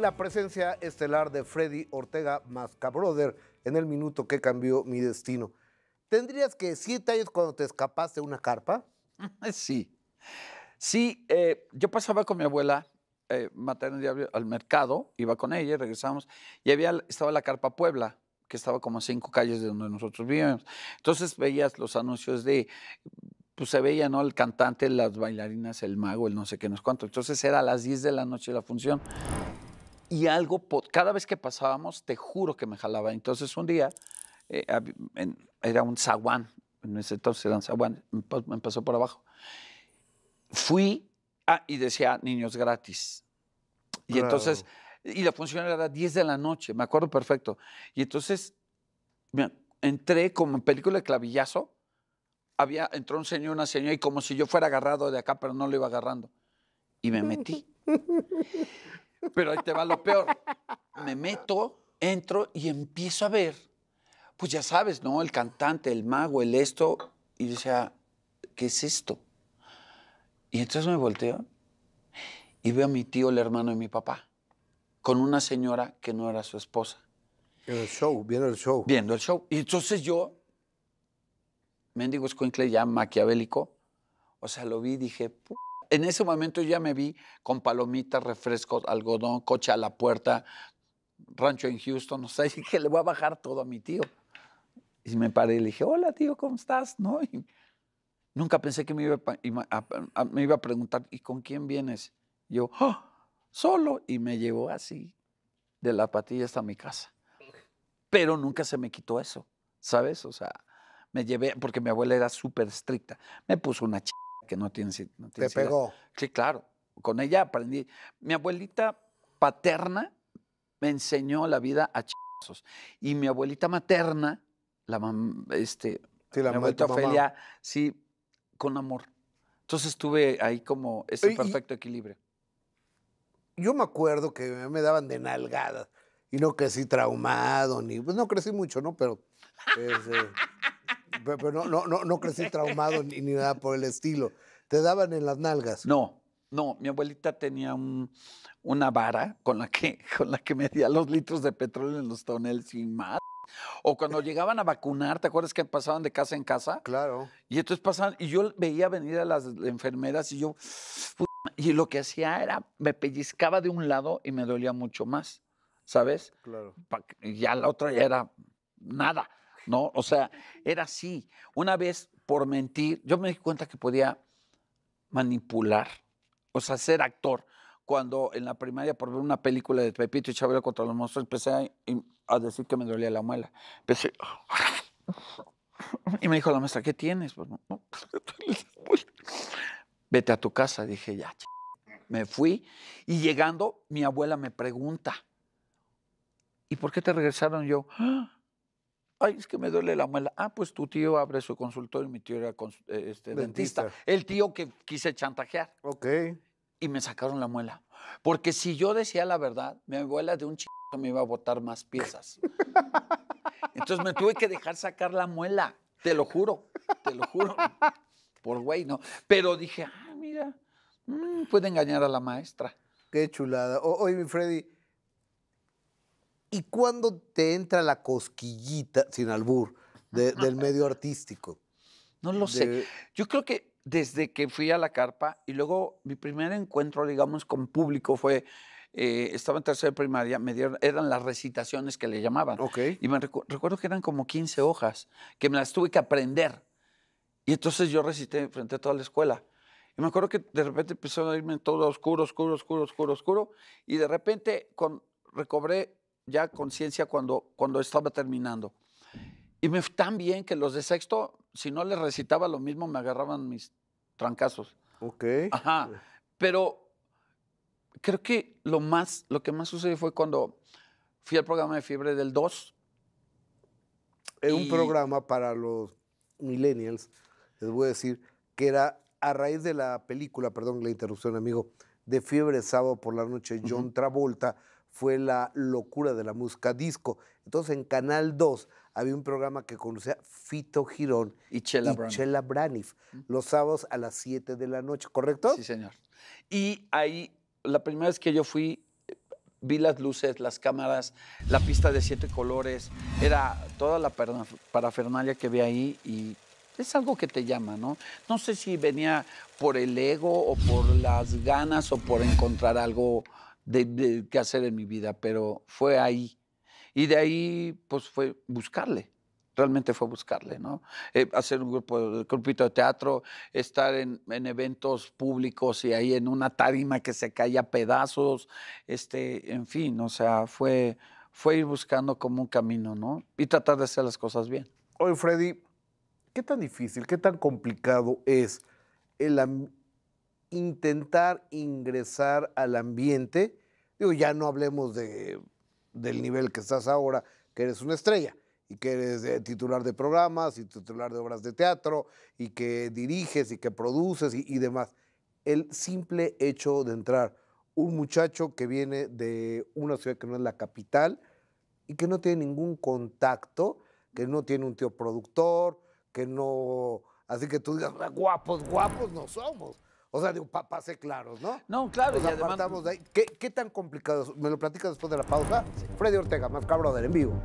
la presencia estelar de Freddy Ortega Mascabrother en el minuto que cambió mi destino. ¿Tendrías que siete años cuando te escapaste de una carpa? Sí. Sí, eh, yo pasaba con mi abuela eh, materna al mercado, iba con ella, regresábamos, y había, estaba la carpa Puebla, que estaba como a cinco calles de donde nosotros vivíamos. Entonces veías los anuncios de pues se veía, ¿no? El cantante, las bailarinas, el mago, el no sé qué, sé cuánto. Entonces era a las 10 de la noche la función y algo, cada vez que pasábamos, te juro que me jalaba. Entonces un día, eh, era un zaguán, en ese entonces era un zaguán, me pasó por abajo. Fui ah, y decía, niños gratis. Y entonces, y la función era a 10 de la noche, me acuerdo perfecto. Y entonces entré como en película de clavillazo, había, entró un señor, una señora, y como si yo fuera agarrado de acá, pero no lo iba agarrando. Y me metí. Pero ahí te va lo peor. Me meto, entro y empiezo a ver, pues ya sabes, ¿no? El cantante, el mago, el esto. Y yo decía, ¿qué es esto? Y entonces me volteo y veo a mi tío, el hermano de mi papá, con una señora que no era su esposa. En el show, viendo el show. Viendo el show. Y entonces yo, mendigo escuincle ya maquiavélico, o sea, lo vi y dije, en ese momento ya me vi con palomitas, refrescos, algodón, coche a la puerta, rancho en Houston, no sea, que le voy a bajar todo a mi tío. Y me paré y le dije, hola tío, ¿cómo estás? ¿No? nunca pensé que me iba a, me iba a preguntar, ¿y con quién vienes? yo, ah, solo. Y me llevó así, de la patilla hasta mi casa. Pero nunca se me quitó eso, ¿sabes? O sea, me llevé, porque mi abuela era súper estricta. Me puso una que no tiene No ¿Te pegó? Sí, claro. Con ella aprendí. Mi abuelita paterna me enseñó la vida a chazos. Y mi abuelita materna, la mamá. este, sí, la mi abuelita Ofelia, sí, con amor. Entonces tuve ahí como ese perfecto equilibrio. Yo me acuerdo que me daban de nalgadas y no crecí traumado, ni. Pues no crecí mucho, ¿no? Pero. Este, pero, no, no, no, no, crecí traumado ni, nada por el estilo. ¿Te daban en las nalgas? No, no. Mi abuelita tenía una vara con la, que, con la que medía los litros de petróleo en los toneles y más. O cuando llegaban a vacunar, ¿te acuerdas que pasaban de casa en casa? Claro. Y entonces pasaban, y yo veía venir a las enfermeras y yo, y lo que hacía era, me pellizcaba de un lado y me dolía mucho más, ¿sabes? Claro. y ya la otra ya era nada. ¿no? O sea, era así. Una vez por mentir, yo me di cuenta que podía manipular, o sea, ser actor. Cuando en la primaria, por ver una película de Pepito y Chabelo contra los monstruos, empecé a, decir que me dolía la muela. Empecé. Y me dijo la maestra, ¿qué tienes? Pues, pues, Vete a tu casa. Dije, ya, me fui. Y llegando, mi abuela me pregunta, ¿y por qué te regresaron yo? Ah, Ay, es que me duele la muela. Ah, pues tu tío abre su consultorio y mi tío era eh, este, dentista. El tío que quise chantajear. Ok. Y me sacaron la muela. Porque si yo decía la verdad, mi abuela de un chico me iba a botar más piezas. Entonces me tuve que dejar sacar la muela. Te lo juro, te lo juro. Por güey, no. Pero dije, ah, mira, mm, puede engañar a la maestra. Qué chulada. Oye, mi Freddy, ¿Y cuándo te entra la cosquillita, sin albur, del medio artístico? No lo sé. Yo creo que desde que fui a la carpa y luego mi primer encuentro, digamos, con público fue, eh, estaba en tercera primaria, eran las recitaciones que le llamaban. Okay. Y me recuerdo que eran como 15 hojas, que me las tuve que aprender. Y entonces yo recité frente a toda la escuela. Y me acuerdo que de repente empezó a irme todo oscuro, oscuro, oscuro, oscuro, oscuro. Y de repente con, recobré ya conciencia cuando, cuando estaba terminando. Y me fue tan bien que los de sexto, si no les recitaba lo mismo, me agarraban mis trancazos. Ok. Ajá. Eh. Pero creo que lo, más, lo que más sucedió fue cuando fui al programa de Fiebre del 2. Es un programa para los millennials, les voy a decir, que era a raíz de la película, perdón la interrupción, amigo, de Fiebre Sábado por la Noche, John Travolta fue la locura de la música disco. Entonces en Canal 2 había un programa que conocía Fito Girón y Chela, los sábados a las 7 de la noche, ¿correcto? Sí, señor. Y ahí, la primera vez que yo fui, vi las luces, las cámaras, la pista de siete colores, era toda la parafernalia que ve ahí y es algo que te llama, ¿no? No sé si venía por el ego o por las ganas o por encontrar algo de, qué hacer en mi vida, pero fue ahí. Y de ahí, pues fue buscarle realmente fue buscarle, ¿no? Eh, hacer un grupo, grupito de teatro, estar en, eventos públicos y ahí en una tarima que se caía a pedazos, este, en fin, o sea, fue, fue ir buscando como un camino, ¿no? Y tratar de hacer las cosas bien. Oye, Freddy, ¿qué tan difícil, qué tan complicado es el intentar ingresar al ambiente Digo, ya no hablemos del nivel que estás ahora, que eres una estrella y que eres eh, titular de programas y titular de obras de teatro y que diriges y que produces y, y demás. El simple hecho de entrar un muchacho que viene de una ciudad que no es la capital y que no tiene ningún contacto, que no tiene un tío productor, que no... Así que tú digas, ah, guapos, guapos no somos. O sea, de un papá sé claros, ¿no? No, claro. Nos y ahí. ¿Qué, tan complicado? ¿Me lo platicas después de la pausa? Freddy Ortega, más cabrón en vivo.